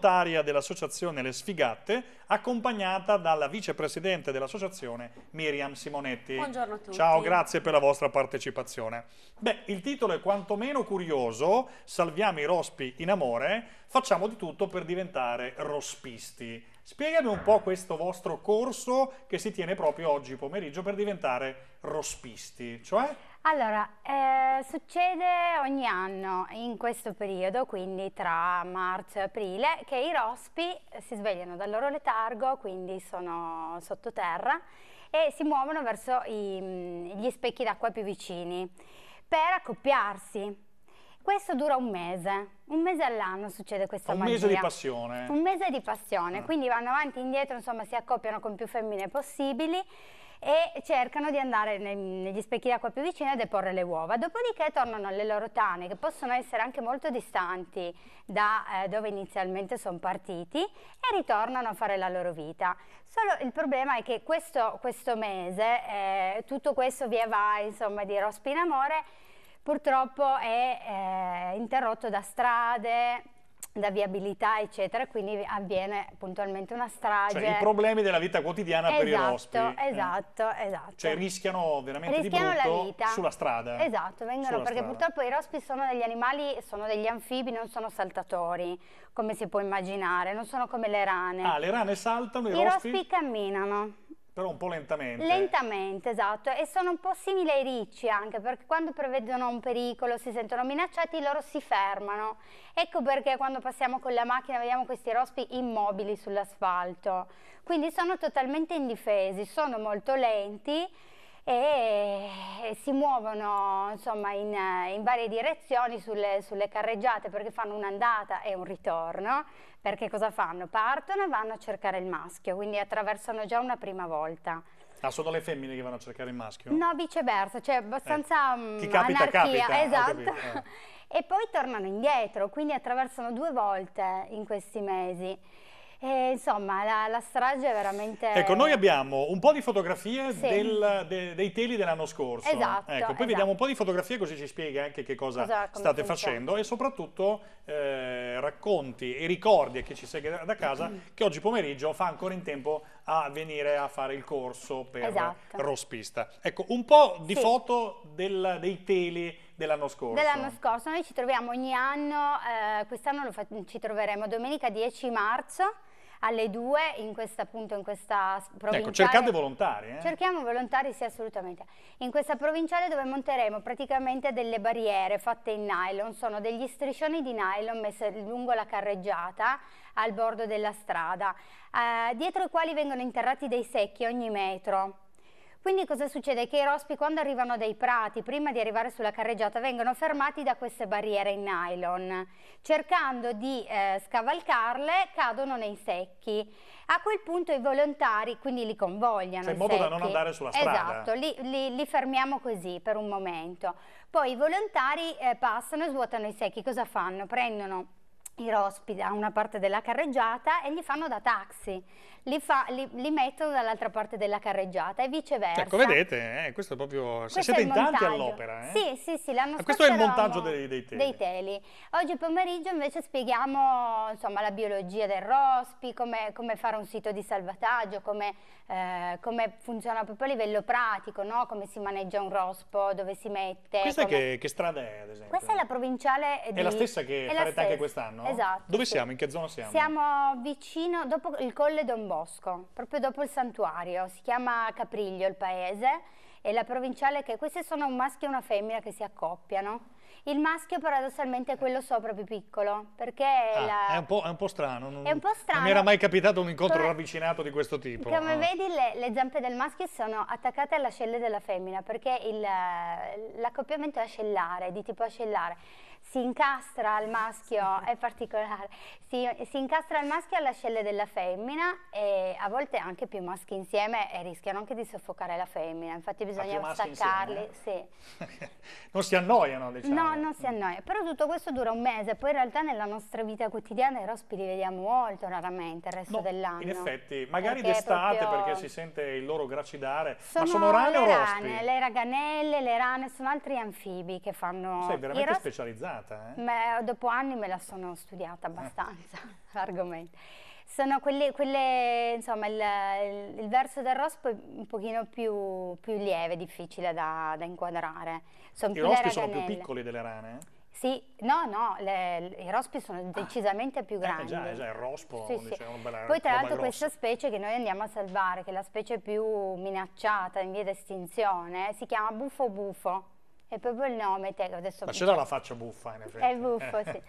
volontaria dell'associazione Le Sfigatte, accompagnata dalla vicepresidente dell'associazione Miriam Simonetti. Buongiorno a tutti. Ciao, grazie per la vostra partecipazione. Beh, il titolo è quantomeno curioso, Salviamo i rospi in amore, facciamo di tutto per diventare rospisti. Spiegami un po' questo vostro corso che si tiene proprio oggi pomeriggio per diventare rospisti, cioè... Allora, eh, succede ogni anno in questo periodo, quindi tra marzo e aprile, che i rospi si svegliano dal loro letargo, quindi sono sottoterra, e si muovono verso i, mm, gli specchi d'acqua più vicini per accoppiarsi. Questo dura un mese, un mese all'anno succede questa un magia. Un mese di passione. Un mese di passione, ah. quindi vanno avanti e indietro, insomma si accoppiano con più femmine possibili e cercano di andare negli specchi d'acqua più vicini a deporre le uova. Dopodiché tornano alle loro tane, che possono essere anche molto distanti da eh, dove inizialmente sono partiti, e ritornano a fare la loro vita. Solo il problema è che questo, questo mese, eh, tutto questo via vai, insomma, di Rospinamore, purtroppo è eh, interrotto da strade, da viabilità eccetera, quindi avviene puntualmente una strage. Cioè i problemi della vita quotidiana esatto, per i esatto, rospi eh? Esatto, eh. esatto. Cioè rischiano veramente rischiano di brutto la vita. sulla strada. Esatto, vengono sulla perché strada. purtroppo i rospi sono degli animali, sono degli anfibi, non sono saltatori, come si può immaginare, non sono come le rane. Ah, le rane saltano, i, I rospi? I rospi camminano. Però un po' lentamente. Lentamente, esatto. E sono un po' simili ai ricci anche, perché quando prevedono un pericolo, si sentono minacciati, loro si fermano. Ecco perché quando passiamo con la macchina vediamo questi rospi immobili sull'asfalto. Quindi sono totalmente indifesi, sono molto lenti e si muovono insomma, in, in, varie direzioni sulle, sulle, carreggiate perché fanno un'andata e un ritorno perché cosa fanno? Partono e vanno a cercare il maschio quindi attraversano già una prima volta Ah, sono le femmine che vanno a cercare il maschio? No, viceversa, cioè abbastanza eh. Mm, chi capita, anarchia, capita. esatto. eh. E poi tornano indietro, quindi attraversano due volte in questi mesi. E, eh, insomma, la, la, strage è veramente... Ecco, noi abbiamo un po' di fotografie sì. del, de, dei teli dell'anno scorso. Esatto. Ecco, poi esatto. vediamo un po' di fotografie così ci spieghi anche che cosa, cosa state facendo e soprattutto eh, racconti e ricordi a chi ci segue da casa mm -hmm. che oggi pomeriggio fa ancora in tempo a venire a fare il corso per esatto. Rospista. Ecco, un po' di sì. foto del, dei teli Dell'anno scorso. Dell'anno scorso, noi ci troviamo ogni anno, eh, quest'anno ci troveremo domenica 10 marzo alle 2 in questa appunto in questa ecco, provinciale. Ecco, cercate volontari. Eh? Cerchiamo volontari, sì assolutamente. In questa provinciale dove monteremo praticamente delle barriere fatte in nylon, sono degli striscioni di nylon messi lungo la carreggiata al bordo della strada, eh, dietro i quali vengono interrati dei secchi ogni metro quindi cosa succede? Che i rospi quando arrivano dai prati, prima di arrivare sulla carreggiata, vengono fermati da queste barriere in nylon. Cercando di eh, scavalcarle, cadono nei secchi. A quel punto i volontari, quindi li convogliano. Cioè, in modo secchi. da non andare sulla strada. Esatto, li, li, li, fermiamo così per un momento. Poi i volontari eh, passano e svuotano i secchi. Cosa fanno? Prendono i a una parte della carreggiata e li fanno da taxi, li, fa, li, li mettono dall'altra parte della carreggiata e viceversa. Ecco, vedete, eh, questo è proprio... Questo siete è in tanti all'opera. Eh? Sì, sì, sì, l'anno scorso ah, Questo è il montaggio dei, dei, teli. dei, teli. Oggi pomeriggio invece spieghiamo insomma, la biologia del rospi, come, come fare un sito di salvataggio, come, eh, come funziona proprio a livello pratico, no? come si maneggia un rospo, dove si mette. Questa come... che, che, strada è ad esempio? Questa è la provinciale di... È la stessa che è farete stessa. anche quest'anno? no? Esatto. Dove sì. siamo? In che zona siamo? Siamo vicino, dopo il Colle Don Bosco, proprio dopo il santuario. Si chiama Capriglio il paese e la provinciale che... Queste sono un maschio e una femmina che si accoppiano. Il maschio paradossalmente è quello sopra più piccolo, perché ah, la... è, un po', è un po' strano. Non, è un po' strano. Non mi era mai capitato un incontro Come... ravvicinato di questo tipo. Come ah. vedi le, le, zampe del maschio sono attaccate all'ascelle della femmina, perché l'accoppiamento è ascellare, di tipo ascellare si incastra al maschio, è particolare, si, si incastra al maschio alla scelle della femmina e a volte anche più maschi insieme e rischiano anche di soffocare la femmina, infatti bisogna staccarli. Eh? Sì. non si annoiano diciamo. No, non si annoiano, però tutto questo dura un mese, poi in realtà nella nostra vita quotidiana i rospi li vediamo molto raramente il resto no, dell'anno. In effetti, magari d'estate proprio... perché si sente il loro gracidare, sono ma sono rane o rospi? le raganelle, le rane, sono altri anfibi che fanno... Sei veramente rospi... specializzati studiata? Eh? Beh, dopo anni me la sono studiata eh. abbastanza, ah. l'argomento. Sono quelle, quelle insomma, il, il, verso del rospo è un pochino più, più lieve, difficile da, da inquadrare. Sono I più rospi sono più piccoli delle rane? Sì, no, no, le, le, i rospi sono ah. decisamente più eh, grandi. Eh, già, già il rospo, sì, sì. Bella, Poi tra l'altro questa specie che noi andiamo a salvare, che è la specie più minacciata in via di estinzione, si chiama buffo bufo è proprio il nome, te, adesso... Ma ce l'ha la faccia buffa, in effetti. È buffo, sì. Eh.